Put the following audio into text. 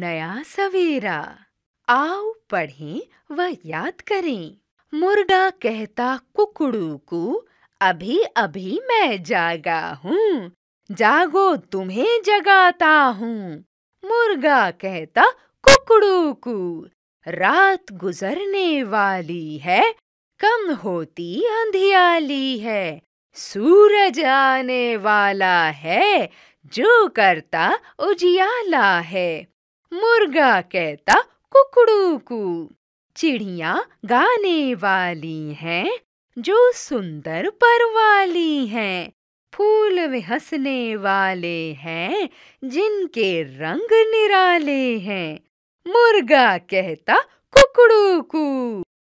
नया सवेरा आओ पढ़ें व याद करें मुर्गा कहता कुकड़ू को अभी अभी मैं जागा हूँ जागो तुम्हें जगाता हूँ मुर्गा कहता कुकड़ू को रात गुजरने वाली है कम होती अंधियाली है सूरज आने वाला है जो करता उजियाला है मुर्गा कहता को चिड़िया गाने वाली हैं जो सुंदर पर वाली हैं फूल में हंसने वाले हैं जिनके रंग निराले हैं मुर्गा कहता को